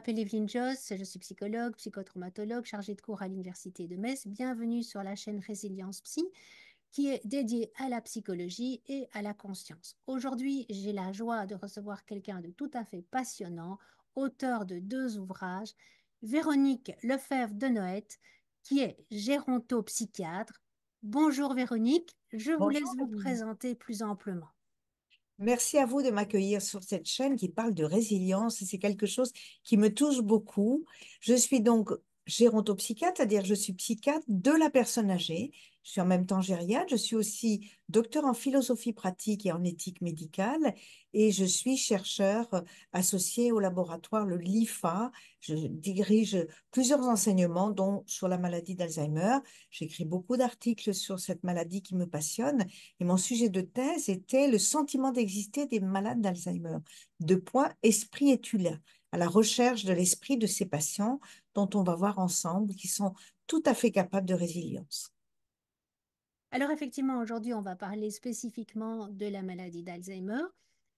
m'appelle Evelyne Joss, je suis psychologue, psychotraumatologue, chargée de cours à l'Université de Metz. Bienvenue sur la chaîne Résilience Psy, qui est dédiée à la psychologie et à la conscience. Aujourd'hui, j'ai la joie de recevoir quelqu'un de tout à fait passionnant, auteur de deux ouvrages, Véronique Lefebvre de Noët, qui est psychiatre Bonjour Véronique, je vous laisse vous présenter plus amplement. Merci à vous de m'accueillir sur cette chaîne qui parle de résilience. C'est quelque chose qui me touche beaucoup. Je suis donc gérontopsychiatre, c'est-à-dire je suis psychiatre de la personne âgée je suis en même temps gériade, je suis aussi docteur en philosophie pratique et en éthique médicale, et je suis chercheur euh, associé au laboratoire le LIFA. Je dirige plusieurs enseignements, dont sur la maladie d'Alzheimer. J'écris beaucoup d'articles sur cette maladie qui me passionne, et mon sujet de thèse était le sentiment d'exister des malades d'Alzheimer. De point, esprit es-tu là à la recherche de l'esprit de ces patients dont on va voir ensemble qui sont tout à fait capables de résilience. Alors effectivement, aujourd'hui, on va parler spécifiquement de la maladie d'Alzheimer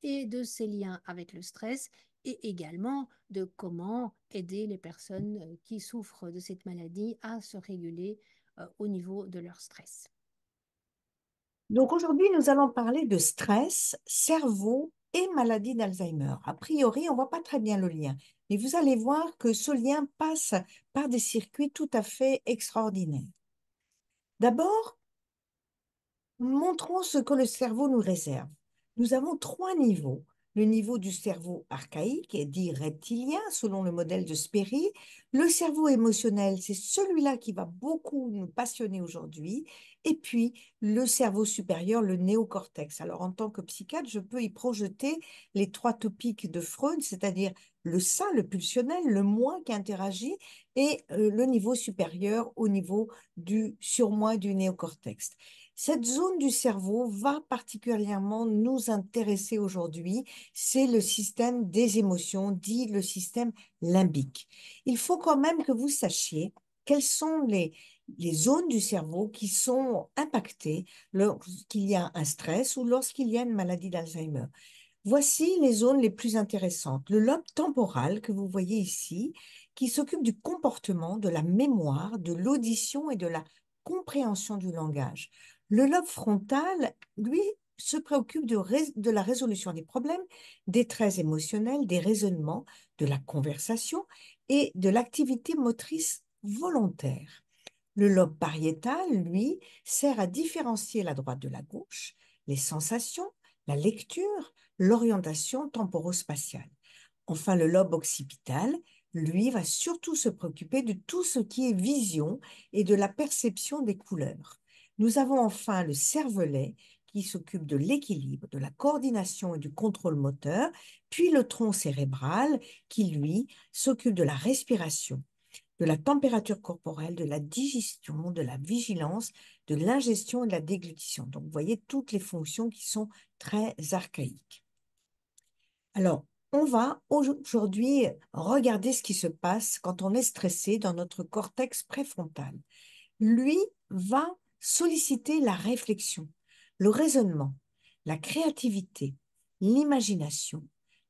et de ses liens avec le stress et également de comment aider les personnes euh, qui souffrent de cette maladie à se réguler euh, au niveau de leur stress. Donc aujourd'hui, nous allons parler de stress, cerveau et maladie d'Alzheimer. A priori, on ne voit pas très bien le lien, mais vous allez voir que ce lien passe par des circuits tout à fait extraordinaires. D'abord, montrons ce que le cerveau nous réserve. Nous avons trois niveaux. Le niveau du cerveau archaïque dit reptilien selon le modèle de Sperry. Le cerveau émotionnel, c'est celui-là qui va beaucoup nous passionner aujourd'hui. Et puis le cerveau supérieur, le néocortex. Alors en tant que psychiatre, je peux y projeter les trois topiques de Freud, c'est-à-dire le ça, le pulsionnel, le moi qui interagit, et euh, le niveau supérieur au niveau du surmoi du néocortex. Cette zone du cerveau va particulièrement nous intéresser aujourd'hui. C'est le système des émotions, dit le système limbique. Il faut quand même que vous sachiez quelles sont les, les zones du cerveau qui sont impactées lorsqu'il y a un stress ou lorsqu'il y a une maladie d'Alzheimer. Voici les zones les plus intéressantes. Le lobe temporal que vous voyez ici, qui s'occupe du comportement, de la mémoire, de l'audition et de la compréhension du langage. Le lobe frontal, lui, se préoccupe de, la résolution des problèmes, des traits émotionnels, des raisonnements, de la conversation et de l'activité motrice volontaire. Le lobe pariétal, lui, sert à différencier la droite de la gauche, les sensations, la lecture, l'orientation temporo-spatiale. Enfin, le lobe occipital, lui, va surtout se préoccuper de tout ce qui est vision et de la perception des couleurs. Nous avons enfin le cervelet qui s'occupe de l'équilibre, de la coordination et du contrôle moteur, puis le tronc cérébral qui, lui, s'occupe de la respiration, de la température corporelle, de la digestion, de la vigilance, de l'ingestion et de la déglutition. Donc, vous voyez toutes les fonctions qui sont très archaïques. Alors, on va aujourd'hui regarder ce qui se passe quand on est stressé dans notre cortex préfrontal. Lui va solliciter la réflexion, le raisonnement, la créativité, l'imagination,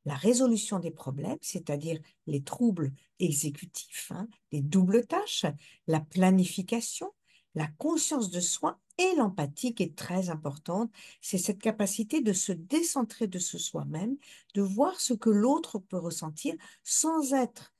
la résolution des problèmes, c'est-à-dire les troubles exécutifs, hein, les doubles tâches, la planification, la conscience de soi et l'empathie qui est très importante. C'est cette capacité de se décentrer de ce soi-même, de voir ce que l'autre peut ressentir sans être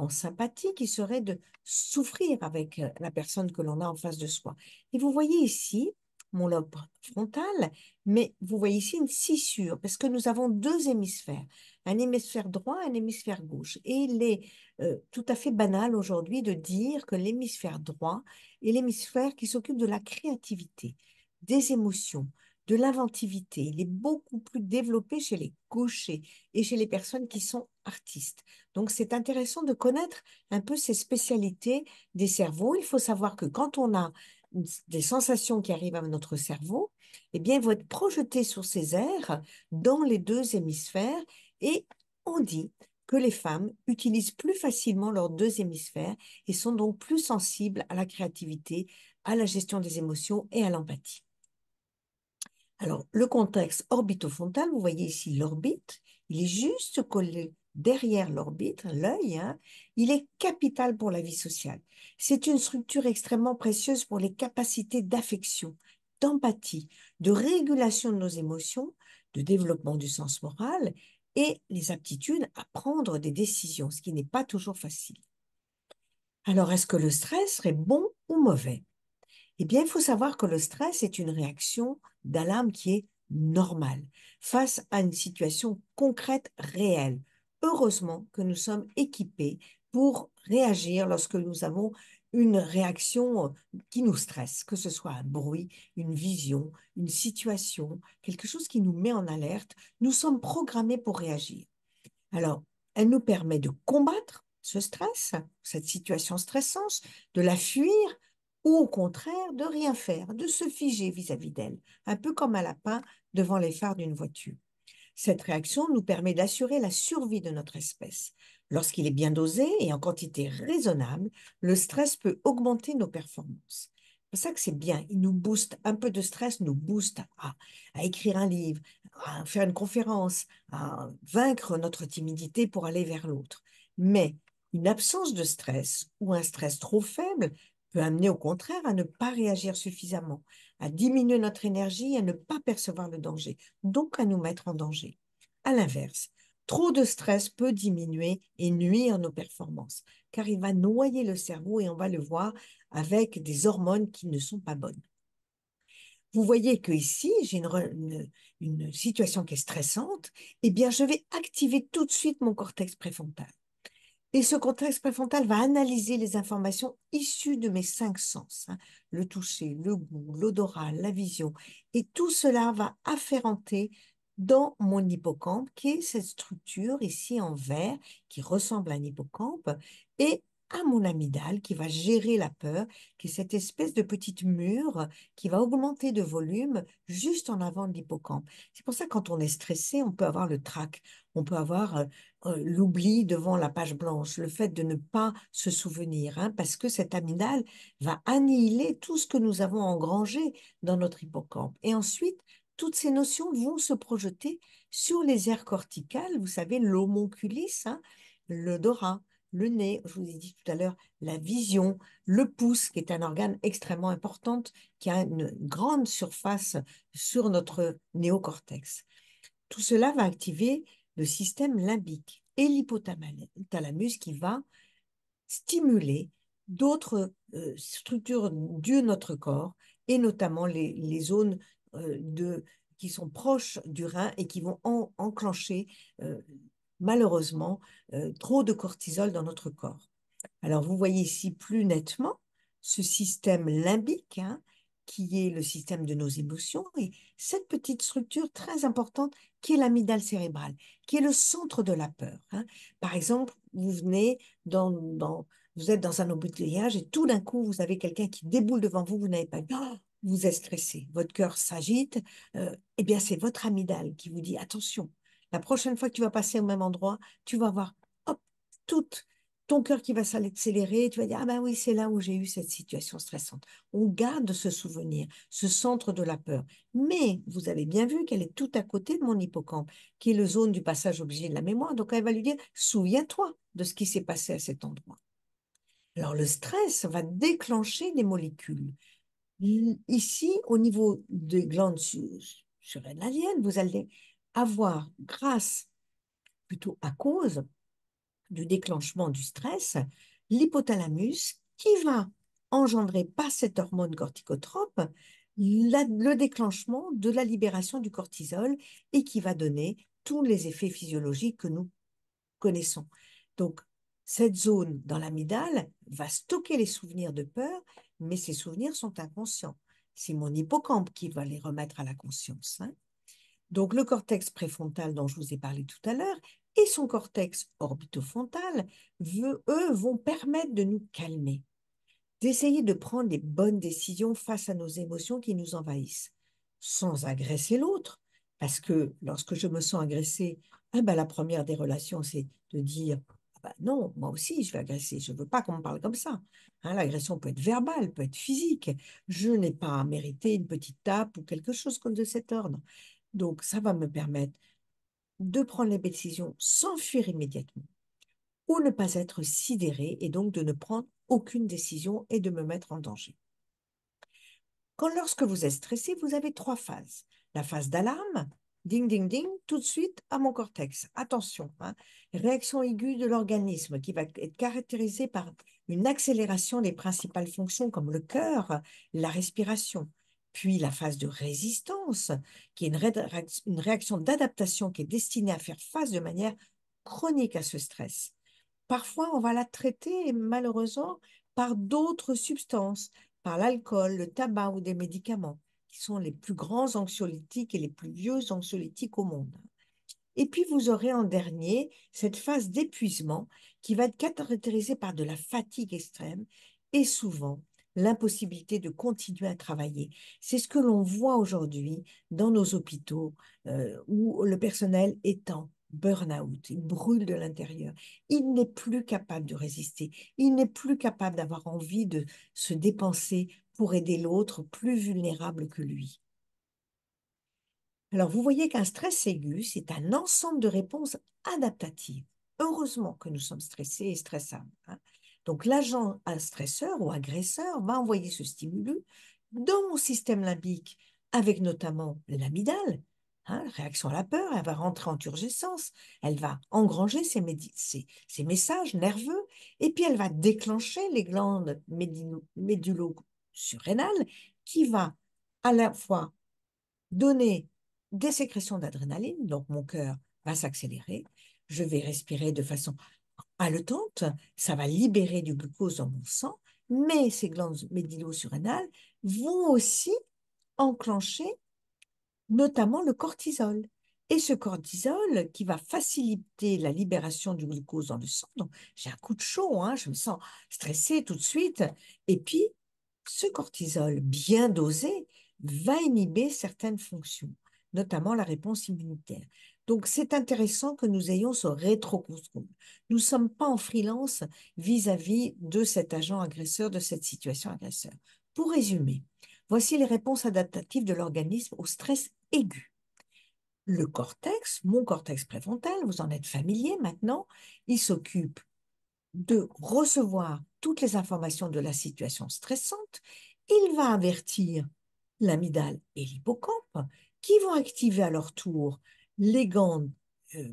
en sympathie qui serait de souffrir avec euh, la personne que l'on a en face de soi. Et vous voyez ici mon lobe frontal, mais vous voyez ici une scissure parce que nous avons deux hémisphères, un hémisphère droit, un hémisphère gauche. Et il est euh, tout à fait banal aujourd'hui de dire que l'hémisphère droit est l'hémisphère qui s'occupe de la créativité, des émotions, de l'inventivité. Il est beaucoup plus développé chez les gauchers et chez les personnes qui sont artistes. Donc c'est intéressant de connaître un peu ces spécialités des cerveaux. Il faut savoir que quand on a des sensations qui arrivent à notre cerveau, eh bien, elles vont être projetées sur ces airs dans les deux hémisphères et on dit que les femmes utilisent plus facilement leurs deux hémisphères et sont donc plus sensibles à la créativité, à la gestion des émotions et à l'empathie. Alors, le contexte orbitofrontal, vous voyez ici l'orbite, il est juste collé derrière l'orbite, l'œil, hein. il est capital pour la vie sociale. C'est une structure extrêmement précieuse pour les capacités d'affection, d'empathie, de régulation de nos émotions, de développement du sens moral et les aptitudes à prendre des décisions, ce qui n'est pas toujours facile. Alors, est-ce que le stress serait bon ou mauvais eh bien, il faut savoir que le stress est une réaction d'alarme qui est normale face à une situation concrète réelle. Heureusement que nous sommes équipés pour réagir lorsque nous avons une réaction euh, qui nous stresse, que ce soit un bruit, une vision, une situation, quelque chose qui nous met en alerte. Nous sommes programmés pour réagir. Alors, elle nous permet de combattre ce stress, cette situation stressante, de la fuir, ou au contraire de rien faire, de se figer vis-à-vis d'elle, un peu comme un lapin devant les phares d'une voiture. Cette réaction nous permet d'assurer la survie de notre espèce. Lorsqu'il est bien dosé et en quantité raisonnable, le stress peut augmenter nos performances. C'est pour ça que c'est bien, il nous booste, un peu de stress nous booste à écrire un livre, à faire une conférence, à vaincre notre timidité pour aller vers l'autre. Mais une absence de stress ou un stress trop faible peut amener au contraire à ne pas réagir suffisamment, à diminuer notre énergie à ne pas percevoir le danger, donc à nous mettre en danger. À l'inverse, trop de stress peut diminuer et nuire nos performances, car il va noyer le cerveau et on va le voir avec des hormones qui ne sont pas bonnes. Vous voyez que ici, j'ai une, une situation qui est stressante, eh bien, je vais activer tout de suite mon cortex préfrontal et ce contexte préfrontal va analyser les informations issues de mes cinq sens, hein. le toucher, le goût, l'odorat, la vision. Et tout cela va afférenter dans mon hippocampe, qui est cette structure ici en vert, qui ressemble à un hippocampe, et à mon amygdale, qui va gérer la peur, qui est cette espèce de petite mur qui va augmenter de volume juste en avant de l'hippocampe. C'est pour ça que quand on est stressé, on peut avoir le trac on peut avoir euh, euh, l'oubli devant la page blanche, le fait de ne pas se souvenir, hein, parce que cette amygdale va annihiler tout ce que nous avons engrangé dans notre hippocampe. Et ensuite, toutes ces notions vont se projeter sur les aires corticales, vous savez, l'homonculis, hein, l'odorat, le nez, je vous ai dit tout à l'heure, la vision, le pouce, qui est un organe extrêmement important, qui a une grande surface sur notre néocortex. Tout cela va activer le système limbique et l'hypothalamus qui va stimuler d'autres euh, structures de notre corps et notamment les, zones euh, de, qui sont proches du rein et qui vont enclencher euh, malheureusement trop de cortisol dans notre corps. Alors vous voyez ici plus nettement ce système limbique hein, qui est le système de nos émotions, et cette petite structure très importante qui est l'amygdale cérébrale, qui est le centre de la peur. Hein. Par exemple, vous venez dans, vous êtes dans un embouteillage et tout d'un coup, vous avez quelqu'un qui déboule devant vous, vous n'avez pas oh, vous êtes stressé, votre cœur s'agite, et euh, eh bien c'est votre amygdale qui vous dit attention, la prochaine fois que tu vas passer au même endroit, tu vas voir hop, toute ton cœur qui va s'accélérer, tu vas dire, ah ben oui, c'est là où j'ai eu cette situation stressante. On garde ce souvenir, ce centre de la peur. Mais vous avez bien vu qu'elle est tout à côté de mon hippocampe, qui est le zone du passage obligé de la mémoire. Donc elle va lui dire, souviens-toi de ce qui s'est passé à cet endroit. Alors le stress va déclencher des molécules. Ici, au niveau des glandes sur surrénaliennes, vous allez avoir grâce, plutôt à cause du déclenchement du stress, l'hypothalamus qui va engendrer par cette hormone corticotrope le déclenchement de la libération du cortisol et qui va donner tous les effets physiologiques que nous connaissons. Donc, cette zone dans l'amidale va stocker les souvenirs de peur, mais ces souvenirs sont inconscients. C'est mon hippocampe qui va les remettre à la conscience. Hein. Donc, le cortex préfrontal dont je vous ai parlé tout à l'heure et son cortex orbitofrontal, eux, vont permettre de nous calmer, d'essayer de prendre des bonnes décisions face à nos émotions qui nous envahissent, sans agresser l'autre, parce que lorsque je me sens agressée, eh ben, la première des relations, c'est de dire ah ben non, moi aussi, je vais agresser. Je ne veux pas qu'on me parle comme ça. Hein. L'agression peut être verbale, peut être physique. Je n'ai pas à mériter une petite tape ou quelque chose comme de cet ordre. Donc, ça va me permettre de prendre les décisions sans fuir immédiatement, ou ne pas être sidéré et donc de ne prendre aucune décision et de me mettre en danger. Quand lorsque vous êtes stressé, vous avez trois phases. La phase d'alarme, ding ding ding, tout de suite à mon cortex. Attention, hein. réaction aiguë de l'organisme qui va être caractérisée par une accélération des principales fonctions comme le cœur, la respiration, puis la phase de résistance, qui est une, réaction d'adaptation qui est destinée à faire face de manière chronique à ce stress. Parfois, on va la traiter, malheureusement, par d'autres substances, par l'alcool, le tabac ou des médicaments, qui sont les plus grands anxiolytiques et les plus vieux anxiolytiques au monde. Et puis, vous aurez en dernier cette phase d'épuisement qui va être caractérisée par de la fatigue extrême et souvent l'impossibilité de continuer à travailler. C'est ce que l'on voit aujourd'hui dans nos hôpitaux euh, où le personnel est en burn-out, il brûle de l'intérieur, il n'est plus capable de résister, il n'est plus capable d'avoir envie de se dépenser pour aider l'autre plus vulnérable que lui. Alors vous voyez qu'un stress aigu, c'est un ensemble de réponses adaptatives. Heureusement que nous sommes stressés et stressables. Hein. Donc l'agent stresseur ou agresseur va envoyer ce stimulus dans mon système limbique avec notamment l'amidale, hein, réaction à la peur, elle va rentrer en turgescence, elle va engranger ces messages nerveux et puis elle va déclencher les glandes médulo-surrénales qui va à la fois donner des sécrétions d'adrénaline, donc mon cœur va s'accélérer, je vais respirer de façon haletante, ça va libérer du glucose dans mon sang, mais ces glandes médilo vont aussi enclencher notamment le cortisol. Et ce cortisol qui va faciliter la libération du glucose dans le sang. Donc, j'ai un coup de chaud, hein, je me sens stressée tout de suite. Et puis, ce cortisol bien dosé va inhiber certaines fonctions, notamment la réponse immunitaire. Donc, c'est intéressant que nous ayons ce rétro Nous ne sommes pas en freelance vis-à-vis de cet agent agresseur, de cette situation agresseur. Pour résumer, voici les réponses adaptatives de l'organisme au stress aigu. Le cortex, mon cortex préfrontal, vous en êtes familier maintenant, il s'occupe de recevoir toutes les informations de la situation stressante. Il va avertir l'amidale et l'hippocampe qui vont activer à leur tour les gants euh,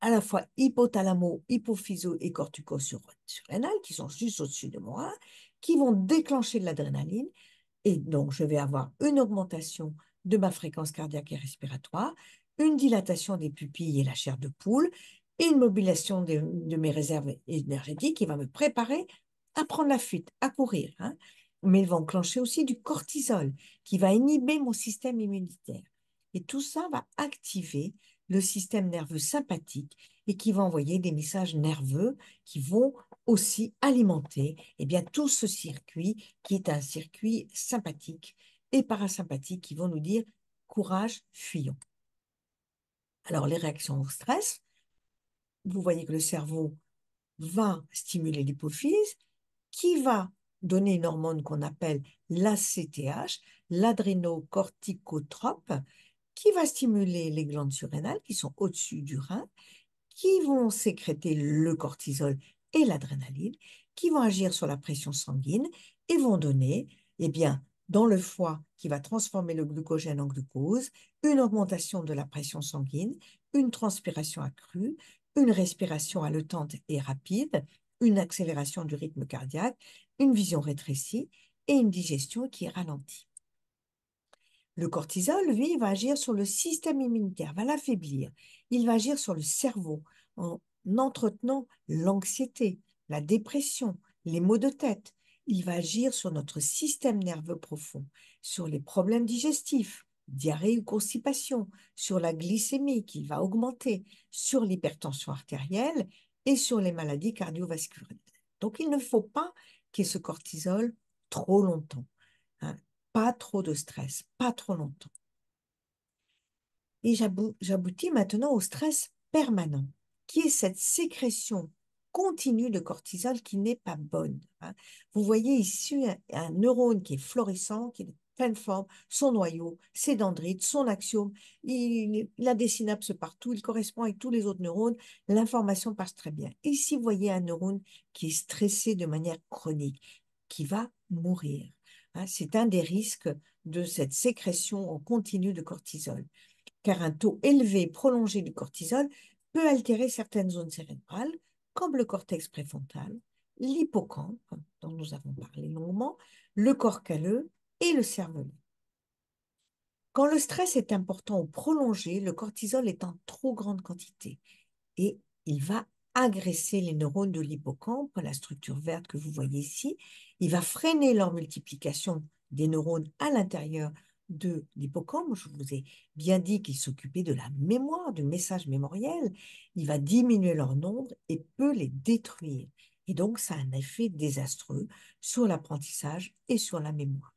à la fois hypothalamo, hypophyso et cortico-surrénal, qui sont juste au-dessus de moi, qui vont déclencher de l'adrénaline. Et donc, je vais avoir une augmentation de ma fréquence cardiaque et respiratoire, une dilatation des pupilles et la chair de poule, et une mobilisation de, mes réserves énergétiques qui va me préparer à prendre la fuite, à courir. Hein. Mais ils va enclencher aussi du cortisol qui va inhiber mon système immunitaire. Et tout ça va activer le système nerveux sympathique et qui va envoyer des messages nerveux qui vont aussi alimenter eh bien, tout ce circuit qui est un circuit sympathique et parasympathique qui vont nous dire courage, fuyons. Alors les réactions au stress, vous voyez que le cerveau va stimuler l'hypophyse qui va donner une hormone qu'on appelle l'ACTH, l'adrénocorticotrope, qui va stimuler les glandes surrénales qui sont au-dessus du rein, qui vont sécréter le cortisol et l'adrénaline, qui vont agir sur la pression sanguine et vont donner, eh bien, dans le foie qui va transformer le glucogène en glucose, une augmentation de la pression sanguine, une transpiration accrue, une respiration haletante et rapide, une accélération du rythme cardiaque, une vision rétrécie et une digestion qui est ralentie. Le cortisol, lui, va agir sur le système immunitaire, va l'affaiblir. Il va agir sur le cerveau en entretenant l'anxiété, la dépression, les maux de tête. Il va agir sur notre système nerveux profond, sur les problèmes digestifs, diarrhée ou constipation, sur la glycémie qui va augmenter, sur l'hypertension artérielle et sur les maladies cardiovasculaires. Donc il ne faut pas qu'il y ait ce cortisol trop longtemps pas trop de stress, pas trop longtemps. Et j'aboutis maintenant au stress permanent, qui est cette sécrétion continue de cortisol qui n'est pas bonne. Hein. Vous voyez ici un, neurone qui est florissant, qui est pleine forme, son noyau, ses dendrites, son axiome, il, a des synapses partout, il correspond avec tous les autres neurones, l'information passe très bien. Ici, vous voyez un neurone qui est stressé de manière chronique, qui va mourir, Hein, c'est un des risques de cette sécrétion en continu de cortisol, car un taux élevé prolongé du cortisol peut altérer certaines zones cérébrales, comme le cortex préfrontal, l'hippocampe, dont nous avons parlé longuement, le corps caleux et le cervelet. Quand le stress est important ou prolongé, le cortisol est en trop grande quantité et il va agresser les neurones de l'hippocampe, la structure verte que vous voyez ici, il va freiner leur multiplication des neurones à l'intérieur de l'hippocampe. Je vous ai bien dit qu'il s'occupait de la mémoire, du message mémoriel. Il va diminuer leur nombre et peut les détruire. Et donc, ça a un effet désastreux sur l'apprentissage et sur la mémoire.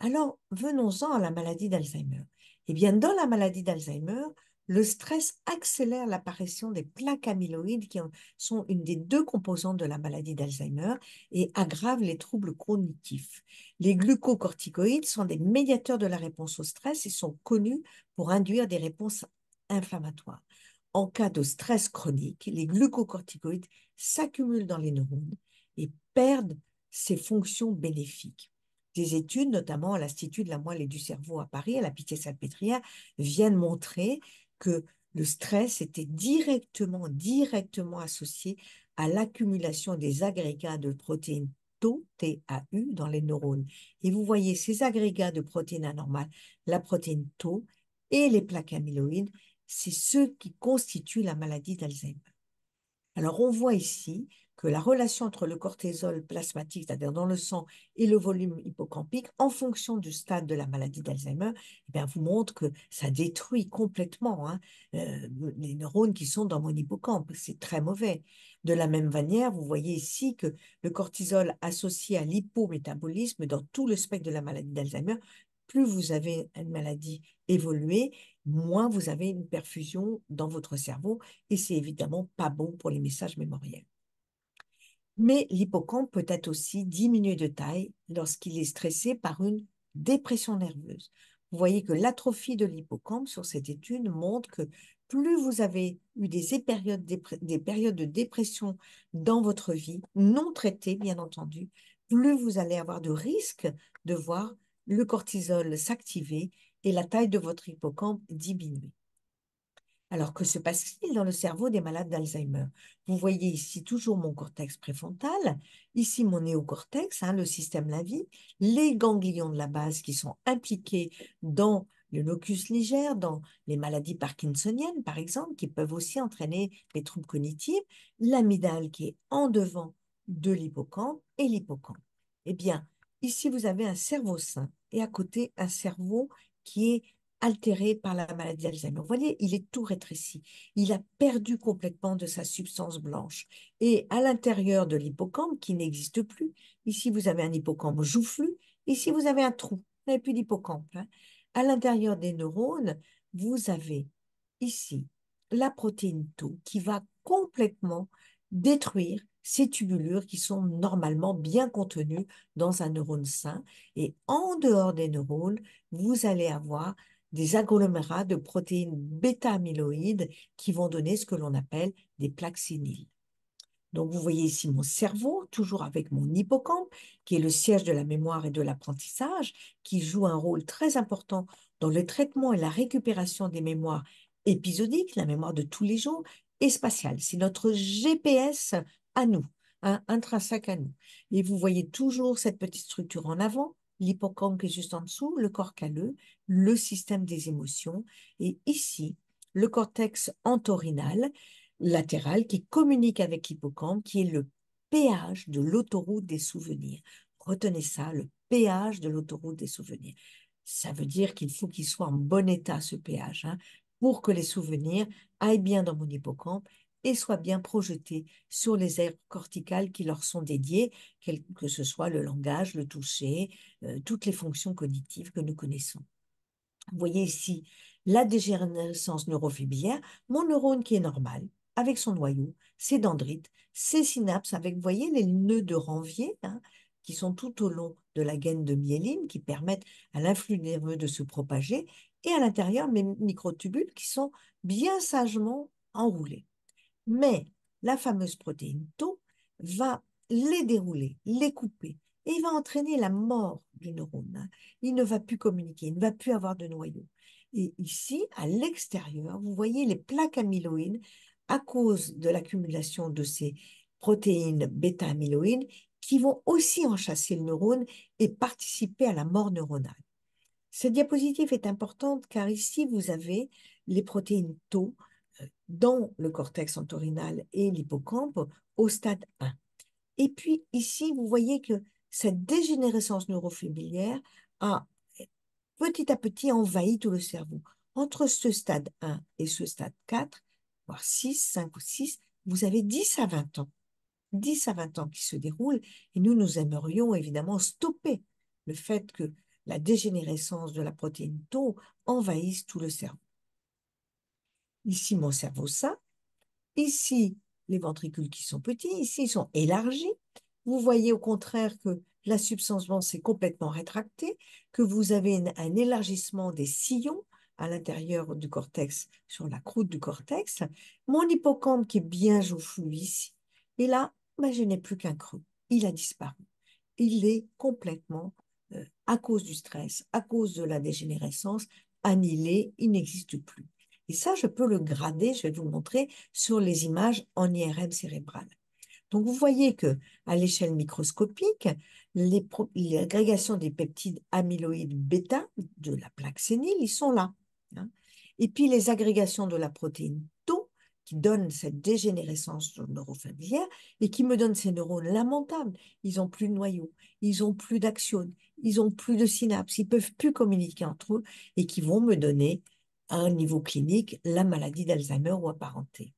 Alors, venons-en à la maladie d'Alzheimer. Eh bien, dans la maladie d'Alzheimer, le stress accélère l'apparition des plaques amyloïdes qui sont une des deux composantes de la maladie d'Alzheimer et aggrave les troubles cognitifs. Les glucocorticoïdes sont des médiateurs de la réponse au stress et sont connus pour induire des réponses inflammatoires. En cas de stress chronique, les glucocorticoïdes s'accumulent dans les neurones et perdent ses fonctions bénéfiques. Des études, notamment à l'Institut de la moelle et du cerveau à Paris, à la Pitié-Salpêtrière, viennent montrer que le stress était directement, directement associé à l'accumulation des agrégats de protéines TAU, TAU dans les neurones. Et vous voyez ces agrégats de protéines anormales, la protéine TAU et les plaques amyloïdes, c'est ceux qui constituent la maladie d'Alzheimer. Alors on voit ici que la relation entre le cortisol plasmatique, c'est-à-dire dans le sang, et le volume hippocampique, en fonction du stade de la maladie d'Alzheimer, eh vous montre que ça détruit complètement hein, euh, les neurones qui sont dans mon hippocampe. C'est très mauvais. De la même manière, vous voyez ici que le cortisol associé à l'hypométabolisme dans tout le spectre de la maladie d'Alzheimer, plus vous avez une maladie évoluée, moins vous avez une perfusion dans votre cerveau et c'est évidemment pas bon pour les messages mémoriels. Mais l'hippocampe peut être aussi diminué de taille lorsqu'il est stressé par une dépression nerveuse. Vous voyez que l'atrophie de l'hippocampe sur cette étude montre que plus vous avez eu des périodes, de dépression dans votre vie, non traitées bien entendu, plus vous allez avoir de risques de voir le cortisol s'activer et la taille de votre hippocampe diminuer. Alors, que se passe-t-il dans le cerveau des malades d'Alzheimer Vous voyez ici toujours mon cortex préfrontal, ici mon néocortex, hein, le système la vie, les ganglions de la base qui sont impliqués dans le locus légère, dans les maladies parkinsoniennes, par exemple, qui peuvent aussi entraîner des troubles cognitifs, l'amidale qui est en devant de l'hippocampe et l'hippocampe. Eh bien, ici, vous avez un cerveau sain et à côté, un cerveau qui est altéré par la maladie d'Alzheimer. Vous voyez, il est tout rétréci. Il a perdu complètement de sa substance blanche. Et à l'intérieur de l'hippocampe, qui n'existe plus, ici vous avez un hippocampe joufflu, ici vous avez un trou, vous n'avez plus d'hippocampe. Hein. À l'intérieur des neurones, vous avez ici la protéine Tau qui va complètement détruire ces tubulures qui sont normalement bien contenues dans un neurone sain. Et en dehors des neurones, vous allez avoir des agglomérats de protéines bêta-amyloïdes qui vont donner ce que l'on appelle des plaques séniles. Donc vous voyez ici mon cerveau, toujours avec mon hippocampe, qui est le siège de la mémoire et de l'apprentissage, qui joue un rôle très important dans le traitement et la récupération des mémoires épisodiques, la mémoire de tous les jours, et spatiale. C'est notre GPS à nous, un hein, intrinsèque à nous. Et vous voyez toujours cette petite structure en avant l'hippocampe qui est juste en dessous, le corps caleux, le système des émotions, et ici, le cortex entorhinal latéral qui communique avec l'hippocampe, qui est le péage de l'autoroute des souvenirs. Retenez ça, le péage de l'autoroute des souvenirs. Ça veut dire qu'il faut qu'il soit en bon état, ce péage, hein, pour que les souvenirs aillent bien dans mon hippocampe et soient bien projetés sur les aires corticales qui leur sont dédiées, quel que ce soit le langage, le toucher, euh, toutes les fonctions cognitives que nous connaissons. Vous voyez ici la dégénérescence neurofibrillaire, mon neurone qui est normal, avec son noyau, ses dendrites, ses synapses, avec, voyez, les nœuds de Ranvier, hein, qui sont tout au long de la gaine de myéline, qui permettent à l'influx nerveux de se propager, et à l'intérieur, mes microtubules qui sont bien sagement enroulés mais la fameuse protéine Tau va les dérouler, les couper, et va entraîner la mort du neurone. Il ne va plus communiquer, il ne va plus avoir de noyau. Et ici, à l'extérieur, vous voyez les plaques amyloïdes à cause de l'accumulation de ces protéines bêta-amyloïdes qui vont aussi enchasser le neurone et participer à la mort neuronale. Cette diapositive est importante car ici, vous avez les protéines Tau dans le cortex entorhinal et l'hippocampe au stade 1. Et puis ici, vous voyez que cette dégénérescence neurofibrillaire a petit à petit envahi tout le cerveau. Entre ce stade 1 et ce stade 4, voire 6, 5 ou 6, vous avez 10 à 20 ans. 10 à 20 ans qui se déroulent et nous, nous aimerions évidemment stopper le fait que la dégénérescence de la protéine tau envahisse tout le cerveau. Ici, mon cerveau, ça. Ici, les ventricules qui sont petits. Ici, ils sont élargis. Vous voyez au contraire que la substance blanche est complètement rétractée, que vous avez un élargissement des sillons à l'intérieur du cortex, sur la croûte du cortex. Mon hippocampe qui est bien joufflu ici. Et là, ben, je n'ai plus qu'un creux. Il a disparu. Il est complètement, euh, à cause du stress, à cause de la dégénérescence, annihilé, il n'existe plus. Et ça, je peux le grader, je vais vous le montrer, sur les images en IRM cérébrale. Donc, vous voyez que à l'échelle microscopique, les l'agrégation des peptides amyloïdes bêta de la plaque sénile, ils sont là. Hein. Et puis, les agrégations de la protéine tau qui donne cette dégénérescence neurofamilière et qui me donne ces neurones lamentables. Ils ont plus de noyaux, ils ont plus d'axones, ils ont plus de synapses, ils peuvent plus communiquer entre eux et qui vont me donner à un niveau clinique la maladie d'Alzheimer ou apparentée.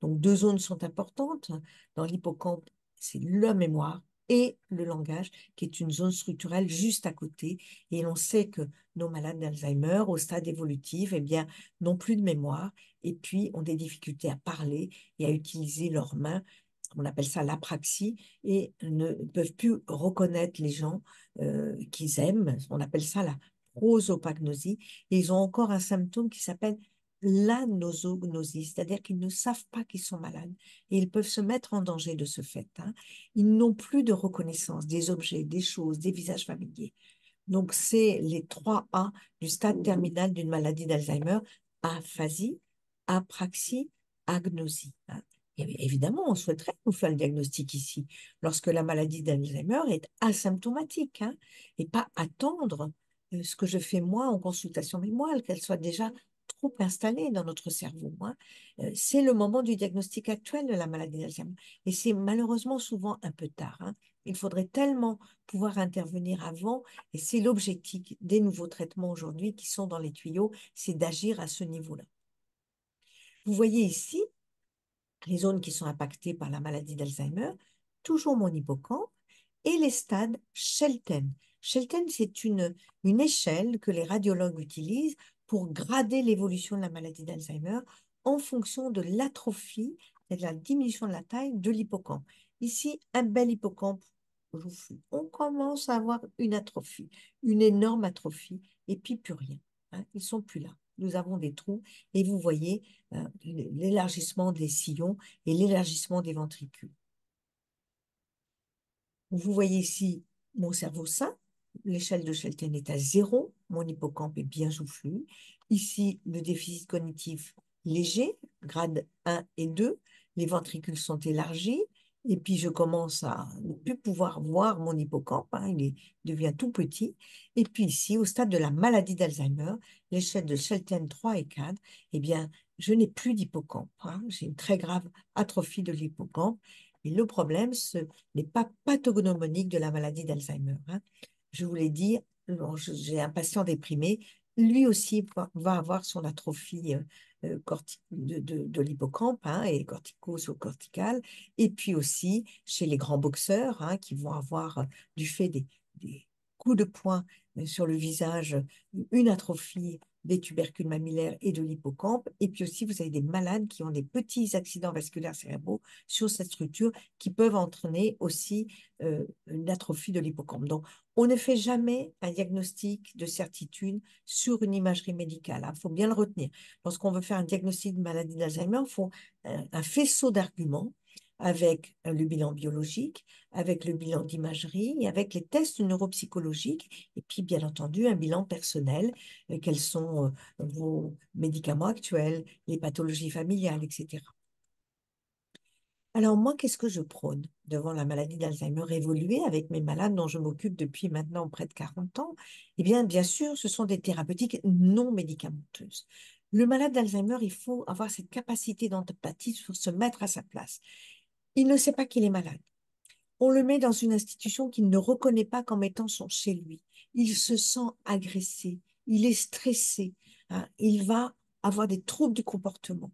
Donc deux zones sont importantes. Dans l'hippocampe, c'est la mémoire et le langage, qui est une zone structurelle juste à côté. Et on sait que nos malades d'Alzheimer, au stade évolutif, eh bien, n'ont plus de mémoire et puis ont des difficultés à parler et à utiliser leurs mains. On appelle ça l'apraxie et ne peuvent plus reconnaître les gens euh, qu'ils aiment. On appelle ça la prosopagnosie, et ils ont encore un symptôme qui s'appelle l'anosognosie, c'est-à-dire qu'ils ne savent pas qu'ils sont malades et ils peuvent se mettre en danger de ce fait. Hein. Ils n'ont plus de reconnaissance des objets, des choses, des visages familiers. Donc, c'est les trois A du stade terminal d'une maladie d'Alzheimer, aphasie, apraxie, agnosie. Hein. évidemment, on souhaiterait nous faire le diagnostic ici, lorsque la maladie d'Alzheimer est asymptomatique, hein, et pas attendre euh, ce que je fais moi en consultation mémoire, qu'elle soit déjà trop installée dans notre cerveau. Hein. Euh, c'est le moment du diagnostic actuel de la maladie d'Alzheimer. Et c'est malheureusement souvent un peu tard. Hein. Il faudrait tellement pouvoir intervenir avant, et c'est l'objectif des nouveaux traitements aujourd'hui qui sont dans les tuyaux, c'est d'agir à ce niveau-là. Vous voyez ici les zones qui sont impactées par la maladie d'Alzheimer, toujours mon hippocampe, et les stades Shelton. Shelton, c'est une, une échelle que les radiologues utilisent pour grader l'évolution de la maladie d'Alzheimer en fonction de l'atrophie, et de la diminution de la taille de l'hippocampe. Ici, un bel hippocampe On commence à avoir une atrophie, une énorme atrophie, et puis plus rien. Ils hein. ils sont plus là. Nous avons des trous et vous voyez euh, l'élargissement des sillons et l'élargissement des ventricules. Vous voyez ici mon cerveau sain l'échelle de Shelton est à zéro, mon hippocampe est bien soufflu. Ici, le déficit cognitif léger, grade 1 et 2, les ventricules sont élargis, et puis je commence à ne plus pouvoir voir mon hippocampe, hein. il devient tout petit. Et puis ici, au stade de la maladie d'Alzheimer, l'échelle de Shelton 3 et 4, eh bien, je n'ai plus d'hippocampe. Hein. J'ai une très grave atrophie de l'hippocampe. Et le problème, ce n'est pas pathognomonique de la maladie d'Alzheimer. Hein je vous l'ai dit, j'ai un patient déprimé, lui aussi va avoir son atrophie euh, euh, de, de, l'hippocampe hein, et cortico-corticale, et puis aussi chez les grands boxeurs hein, qui vont avoir, euh, du fait des, des coups de poing sur le visage, une atrophie des tubercules mammillaires et de l'hippocampe. Et puis aussi, vous avez des malades qui ont des petits accidents vasculaires cérébraux sur cette structure qui peuvent entraîner aussi euh, une atrophie de l'hippocampe. Donc, on ne fait jamais un diagnostic de certitude sur une imagerie médicale. Il hein. faut bien le retenir. Lorsqu'on veut faire un diagnostic de maladie d'Alzheimer, on faut euh, un faisceau d'arguments avec euh, le bilan biologique, avec le bilan d'imagerie, avec les tests neuropsychologiques, et puis bien entendu un bilan personnel, euh, quels sont euh, vos médicaments actuels, les pathologies familiales, etc. Alors moi, qu'est-ce que je prône devant la maladie d'Alzheimer évoluée avec mes malades dont je m'occupe depuis maintenant près de 40 ans Eh bien, bien sûr, ce sont des thérapeutiques non médicamenteuses. Le malade d'Alzheimer, il faut avoir cette capacité d'empathie pour se mettre à sa place. Il ne sait pas qu'il est malade. On le met dans une institution qu'il ne reconnaît pas comme étant son chez lui. Il se sent agressé, il est stressé, hein, il va avoir des troubles du comportement.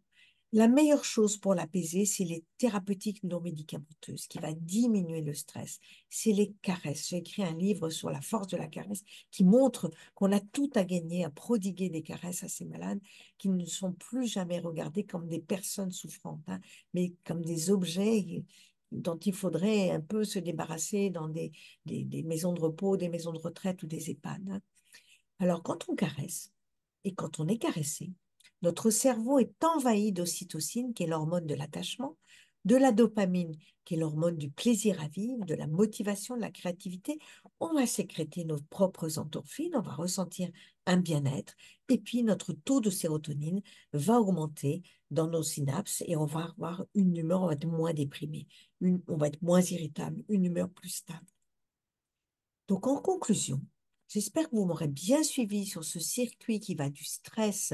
La meilleure chose pour l'apaiser, c'est les thérapeutiques non médicamenteuses qui va diminuer le stress. C'est les caresses. J'ai écrit un livre sur la force de la caresse qui montre qu'on a tout à gagner à prodiguer des caresses à ces malades qui ne sont plus jamais regardés comme des personnes souffrantes, hein, mais comme des objets dont il faudrait un peu se débarrasser dans des, maisons de repos, des maisons de retraite ou des EHPAD. Hein. Alors quand on caresse et quand on est caressé, notre cerveau est envahi d'ocytocine, qui est l'hormone de l'attachement, de la dopamine, qui est l'hormone du plaisir à vivre, de la motivation, de la créativité. On va sécréter nos propres endorphines, on va ressentir un bien-être, et puis notre taux de sérotonine va augmenter dans nos synapses et on va avoir une humeur, on va être moins déprimé, on va être moins irritable, une humeur plus stable. Donc en conclusion, j'espère que vous m'aurez bien suivi sur ce circuit qui va du stress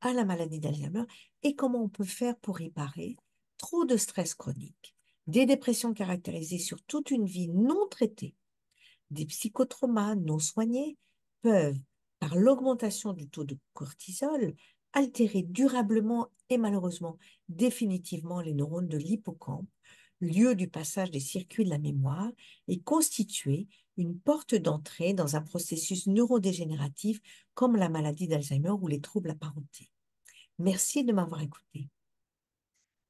à la maladie d'Alzheimer et comment on peut faire pour réparer trop de stress chronique, des dépressions caractérisées sur toute une vie non traitée, des psychotraumas non soignés peuvent, par l'augmentation du taux de cortisol, altérer durablement et malheureusement définitivement les neurones de l'hippocampe, lieu du passage des circuits de la mémoire, et constituer une porte d'entrée dans un processus neurodégénératif comme la maladie d'Alzheimer ou les troubles apparentés. Merci de m'avoir écouté.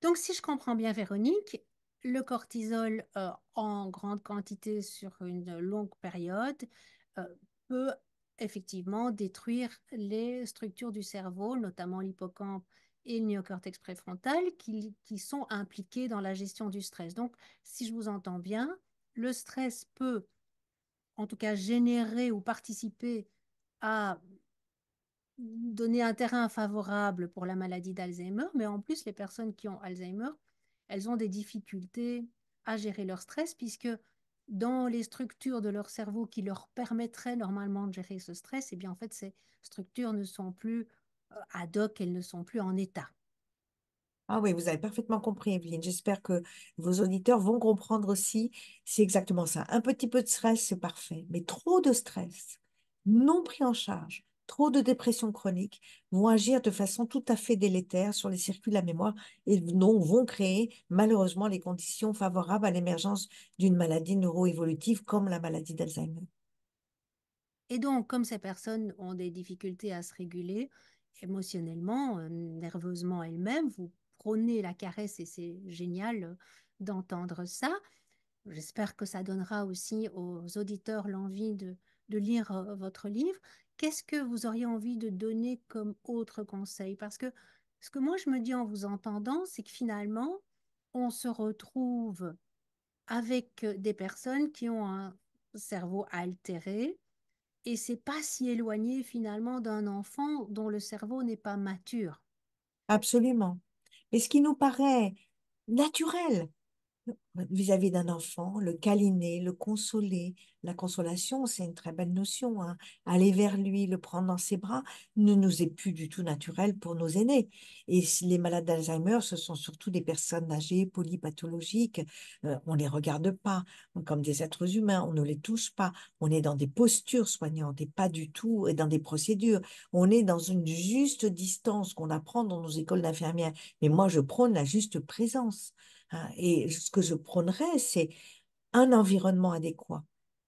Donc, si je comprends bien, Véronique, le cortisol euh, en grande quantité sur une longue période euh, peut effectivement détruire les structures du cerveau, notamment l'hippocampe et le néocortex préfrontal, qui, qui, sont impliqués dans la gestion du stress. Donc, si je vous entends bien, le stress peut en tout cas générer ou participer à donner un terrain favorable pour la maladie d'Alzheimer, mais en plus, les personnes qui ont Alzheimer, elles ont des difficultés à gérer leur stress, puisque dans les structures de leur cerveau qui leur permettraient normalement de gérer ce stress, et eh bien en fait, ces structures ne sont plus euh, ad hoc, elles ne sont plus en état. Ah oui, vous avez parfaitement compris, Evelyne. J'espère que vos auditeurs vont comprendre aussi. C'est exactement ça. Un petit peu de stress, c'est parfait. Mais trop de stress, non pris en charge, trop de dépression chronique vont agir de façon tout à fait délétère sur les circuits de la mémoire et non, vont créer malheureusement les conditions favorables à l'émergence d'une maladie neuroévolutive comme la maladie d'Alzheimer. Et donc, comme ces personnes ont des difficultés à se réguler émotionnellement, euh, nerveusement elles-mêmes, vous prôner la caresse et c'est génial euh, d'entendre ça. J'espère que ça donnera aussi aux auditeurs l'envie de, de lire euh, votre livre. Qu'est-ce que vous auriez envie de donner comme autre conseil Parce que ce que moi je me dis en vous entendant, c'est que finalement, on se retrouve avec euh, des personnes qui ont un cerveau altéré et c'est pas si éloigné finalement d'un enfant dont le cerveau n'est pas mature. Absolument et ce qui nous paraît naturel, vis-à-vis d'un enfant, le câliner, le consoler. La consolation, c'est une très belle notion. Hein. Aller vers lui, le prendre dans ses bras, ne nous est plus du tout naturel pour nos aînés. Et les malades d'Alzheimer, ce sont surtout des personnes âgées, polypathologiques. Euh, on ne les regarde pas comme des êtres humains, on ne les touche pas. On est dans des postures soignantes et pas du tout et euh, dans des procédures. On est dans une juste distance qu'on apprend dans nos écoles d'infirmières. Mais moi, je prône la juste présence. Hein, et ce que je prônerais, c'est un environnement adéquat,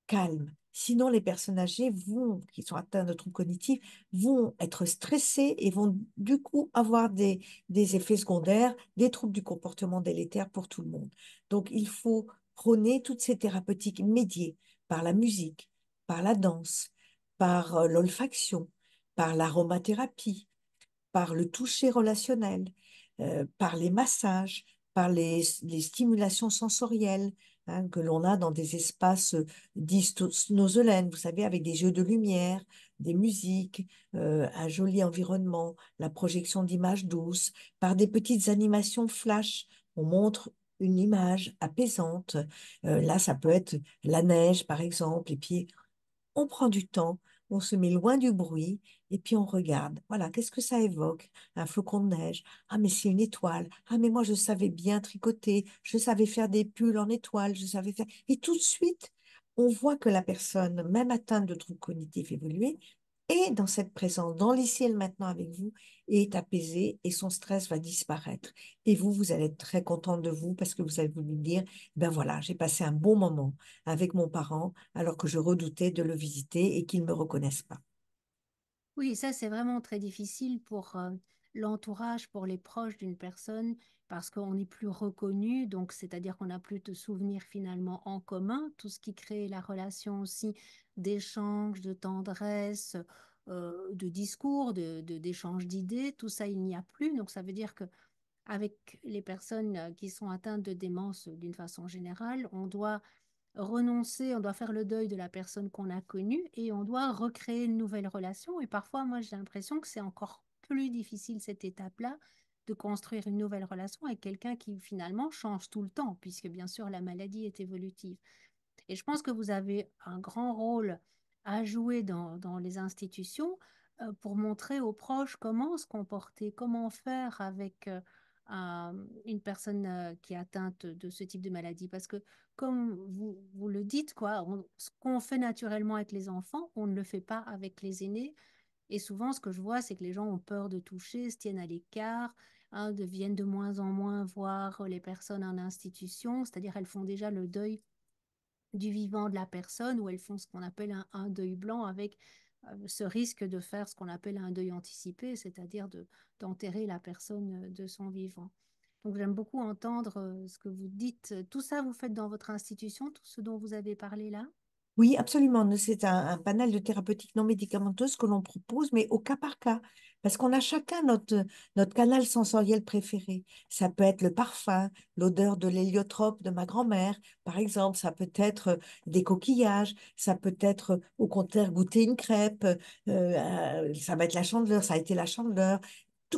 calme. Sinon, les personnes âgées vont, qui sont atteintes de troubles cognitifs, vont être stressées et vont du coup avoir des, effets secondaires, des troubles du comportement délétères pour tout le monde. Donc, il faut prôner toutes ces thérapeutiques médiées par la musique, par la danse, par euh, l'olfaction, par l'aromathérapie, par le toucher relationnel, euh, par les massages, par les, stimulations sensorielles hein, que l'on a dans des espaces euh, dits vous savez, avec des jeux de lumière, des musiques, euh, un joli environnement, la projection d'images douces, par des petites animations flash. On montre une image apaisante. Euh, là, ça peut être la neige, par exemple, et puis on prend du temps on se met loin du bruit et puis on regarde. Voilà, qu'est-ce que ça évoque Un flocon de neige. Ah, mais c'est une étoile. Ah, mais moi, je savais bien tricoter. Je savais faire des pulls en étoile. Je savais faire. Et tout de suite, on voit que la personne, même atteinte de troubles cognitifs évolués, est dans cette présence, dans l'ici et maintenant avec vous, est apaisé, et son stress va disparaître. Et vous, vous allez être très contente de vous parce que vous allez vous dire, ben voilà, j'ai passé un bon moment avec mon parent alors que je redoutais de le visiter et qu'il ne me reconnaisse pas. Oui, ça c'est vraiment très difficile pour euh, l'entourage, pour les proches d'une personne, parce qu'on n'est plus reconnu, donc c'est-à-dire qu'on n'a plus de souvenirs finalement en commun, tout ce qui crée la relation aussi d'échanges, de tendresse, euh, de discours, d'échanges de, d'idées, tout ça, il n'y a plus. Donc, ça veut dire que avec les personnes euh, qui sont atteintes de démence euh, d'une façon générale, on doit renoncer, on doit faire le deuil de la personne qu'on a connue et on doit recréer une nouvelle relation. Et parfois, moi, j'ai l'impression que c'est encore plus difficile cette étape-là de construire une nouvelle relation avec quelqu'un qui finalement change tout le temps, puisque bien sûr la maladie est évolutive. Et je pense que vous avez un grand rôle à jouer dans, les institutions euh, pour montrer aux proches comment se comporter, comment faire avec euh, une personne euh, qui est atteinte de ce type de maladie. Parce que, comme vous, le dites, quoi, ce qu'on fait naturellement avec les enfants, on ne le fait pas avec les aînés. Et souvent, ce que je vois, c'est que les gens ont peur de toucher, se tiennent à l'écart, hein, deviennent de moins en moins voir les personnes en institution, c'est-à-dire elles font déjà le deuil du vivant de la personne, où elles font ce qu'on appelle un, deuil blanc avec euh, ce risque de faire ce qu'on appelle un deuil anticipé, c'est-à-dire d'enterrer la personne de son vivant. Donc j'aime beaucoup entendre euh, ce que vous dites. Tout ça, vous faites dans votre institution, tout ce dont vous avez parlé là Oui, absolument. C'est un, panel de thérapeutiques non médicamenteuses que l'on propose, mais au cas par cas. Parce qu'on a chacun notre, notre canal sensoriel préféré. Ça peut être le parfum, l'odeur de l'héliotrope de ma grand-mère, par exemple. Ça peut être euh, des coquillages. Ça peut être, au contraire, goûter une crêpe. Euh, euh, ça va être la chandeleur. Ça a été la chandeleur.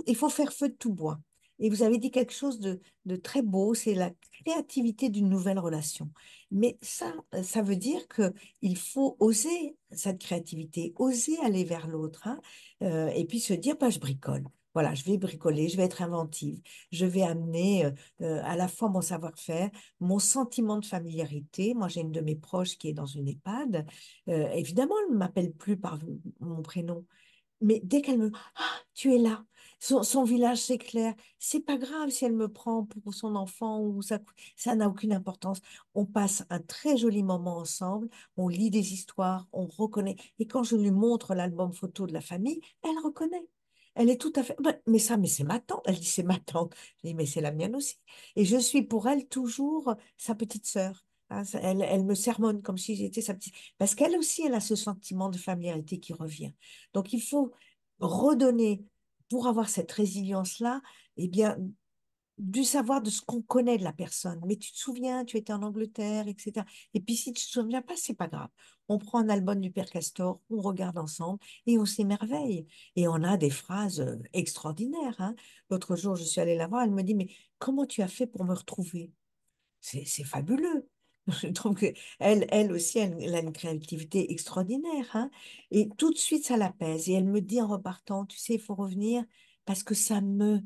il faut faire feu de tout bois. Et vous avez dit quelque chose de, très beau, c'est la créativité d'une nouvelle relation. Mais ça, ça veut dire que il faut oser cette créativité, oser aller vers l'autre, hein, euh, et puis se dire, bah, je bricole. Voilà, je vais bricoler, je vais être inventive, je vais amener euh, euh, à la fois mon savoir-faire, mon sentiment de familiarité. Moi, j'ai une de mes proches qui est dans une EHPAD. évidemment, elle ne m'appelle plus par mon prénom, mais dès qu'elle me ah, tu es là, son, son village s'éclaire. C'est pas grave si elle me prend pour son enfant ou ça, ça n'a aucune importance. On passe un très joli moment ensemble, on lit des histoires, on reconnaît. Et quand je lui montre l'album photo de la famille, elle reconnaît. Elle est tout à fait. Mais ça, mais c'est ma tante. Elle dit c'est ma tante. Je dis mais c'est la mienne aussi. Et je suis pour elle toujours sa petite sœur. Hein. Elle, elle, me sermonne comme si j'étais sa petite. Parce qu'elle aussi, elle a ce sentiment de familiarité qui revient. Donc il faut redonner pour avoir cette résilience-là, eh bien, du savoir de ce qu'on connaît de la personne. Mais tu te souviens, tu étais en Angleterre, etc. Et puis si tu te souviens pas, c'est pas grave. On prend un album du Père Castor, on regarde ensemble et on s'émerveille. Et on a des phrases euh, extraordinaires. Hein. L'autre jour, je suis allée la voir, elle me dit, mais comment tu as fait pour me retrouver C'est fabuleux. Je trouve qu'elle elle aussi, elle, a une créativité extraordinaire. Hein. et tout de suite, ça l'apaise. Et elle me dit en repartant, tu sais, il faut revenir parce que ça me,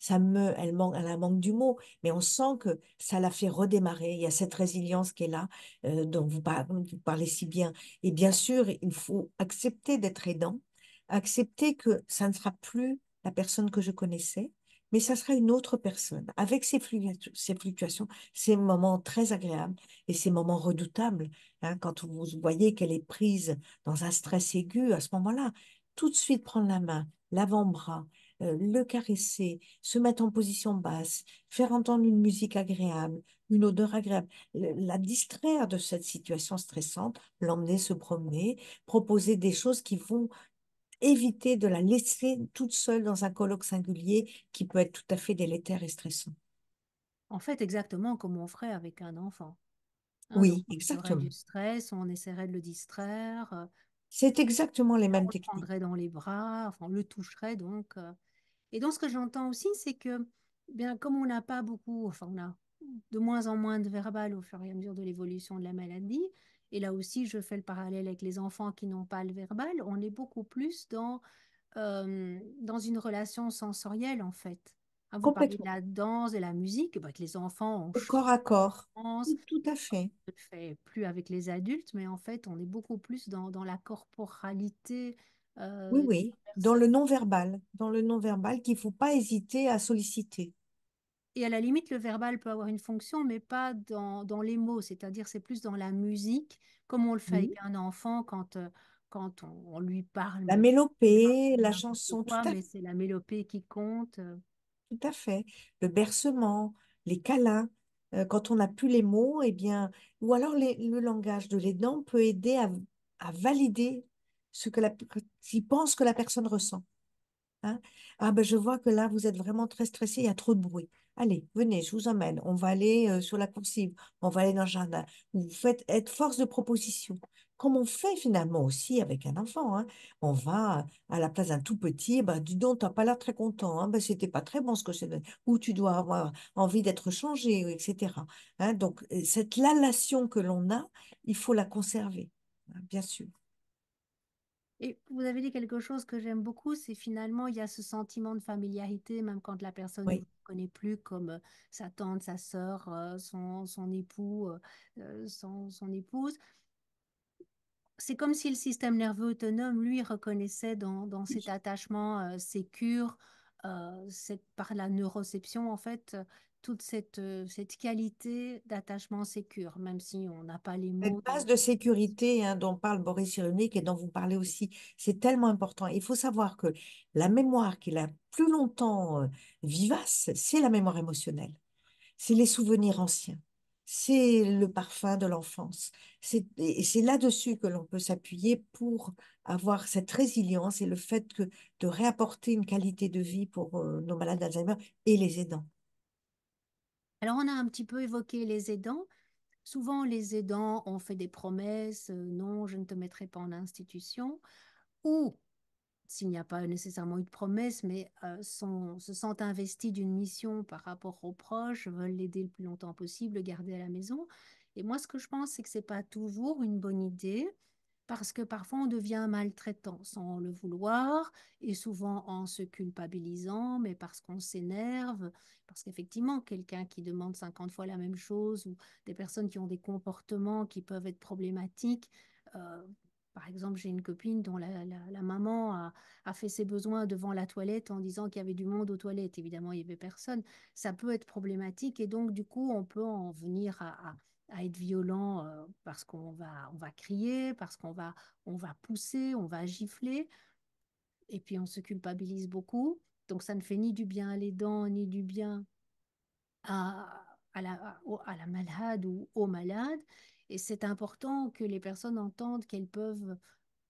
ça me, elle, manque, elle manque du mot, mais on sent que ça l'a fait redémarrer. Il y a cette résilience qui est là, euh, dont vous, vous, parlez si bien. Et bien sûr, il faut accepter d'être aidant, accepter que ça ne sera plus la personne que je connaissais, mais ça sera une autre personne, avec ses, fluctuations, ses moments très agréables et ces moments redoutables. Hein, quand vous voyez qu'elle est prise dans un stress aigu, à ce moment-là, tout de suite prendre la main, l'avant-bras, euh, le caresser, se mettre en position basse, faire entendre une musique agréable, une odeur agréable, la distraire de cette situation stressante, l'emmener se promener, proposer des choses qui vont éviter de la laisser toute seule dans un colloque singulier qui peut être tout à fait délétère et stressant. En fait, exactement comme on ferait avec un enfant. oui, exactement. On du stress, on essaierait de le distraire. Euh, c'est exactement les mêmes techniques. On le prendrait dans les bras, on le toucherait donc. Euh. Et donc, ce que j'entends aussi, c'est que, eh bien, comme on n'a pas beaucoup, enfin, on a de moins en moins de verbal au fur et à mesure de l'évolution de la maladie, et là aussi je fais le parallèle avec les enfants qui n'ont pas le verbal, on est beaucoup plus dans, euh, dans une relation sensorielle en fait. À ah, vous parlez de la danse et la musique, bah, que les enfants ont corps à corps. Tout à fait. On ne fait plus avec les adultes, mais en fait, on est beaucoup plus dans, dans la corporalité. Euh, oui, oui, dans le non-verbal, dans le non-verbal qu'il ne faut pas hésiter à solliciter. Et à la limite, le verbal peut avoir une fonction, mais pas dans, les mots, c'est-à-dire c'est plus dans la musique, comme on le fait avec mmh. un enfant quand, euh, quand on, lui parle. La mélopée, la chanson, Mais c'est la mélopée qui compte. Euh. Tout à fait. Le bercement, les câlins. Euh, quand on n'a plus les mots, eh bien, ou alors le langage de l'aidant peut aider à, valider ce que la, pense que la personne ressent. Hein. ah ben je vois que là, vous êtes vraiment très stressé, il y a trop de bruit. Allez, venez, je vous emmène. On va aller euh, sur la coursive, on va aller dans le jardin. Vous faites être force de proposition, comme on fait finalement aussi avec un enfant. Hein. On va à la place d'un tout petit, eh ben, dis donc, n'as pas l'air très content, hein. Ben, c'était pas très bon ce que c'est, ou tu dois avoir envie d'être changé, etc. Hein. donc, euh, cette lalation que l'on a, il faut la conserver, bien sûr. Et vous avez dit quelque chose que j'aime beaucoup, c'est finalement, il y a ce sentiment de familiarité, même quand la personne ne connaît plus, comme euh, sa tante, sa sœur, euh, son, époux, euh, son, épouse. C'est comme si le système nerveux autonome, lui, reconnaissait dans, cet attachement euh, sécure, par la neuroception, en fait, toute cette, euh, cette qualité d'attachement sécure, même si on n'a pas les mots. Cette base de sécurité hein, dont parle Boris Cyrulnik et dont vous parlez aussi, c'est tellement important. Il faut savoir que la mémoire qui est la plus longtemps euh, vivace, c'est la mémoire émotionnelle. C'est les souvenirs anciens. C'est le parfum de l'enfance. C'est, et c'est là-dessus que l'on peut s'appuyer pour avoir cette résilience et le fait que, de réapporter une qualité de vie pour euh, nos malades d'Alzheimer et les aidants. Alors, on a un petit peu évoqué les aidants. Souvent, les aidants ont fait des promesses, euh, non, je ne te mettrai pas en institution, ou s'il n'y a pas nécessairement eu de promesse, mais euh, se sentent investis d'une mission par rapport aux proches, veulent l'aider le plus longtemps possible, garder à la maison. Et moi, ce que je pense, c'est que ce n'est pas toujours une bonne idée parce que parfois on devient maltraitant sans le vouloir et souvent en se culpabilisant, mais parce qu'on s'énerve, parce qu'effectivement quelqu'un qui demande 50 fois la même chose ou des personnes qui ont des comportements qui peuvent être problématiques. Euh, par exemple, j'ai une copine dont la, maman a, fait ses besoins devant la toilette en disant qu'il y avait du monde aux toilettes. Évidemment, il n'y avait personne. Ça peut être problématique et donc, du coup, on peut en venir à, à être violent euh, parce qu'on va, on va crier, parce qu'on va, on va pousser, on va gifler, et puis on se culpabilise beaucoup. Donc ça ne fait ni du bien à l'aidant, ni du bien à, la, à la malade ou au malade Et c'est important que les personnes entendent qu'elles peuvent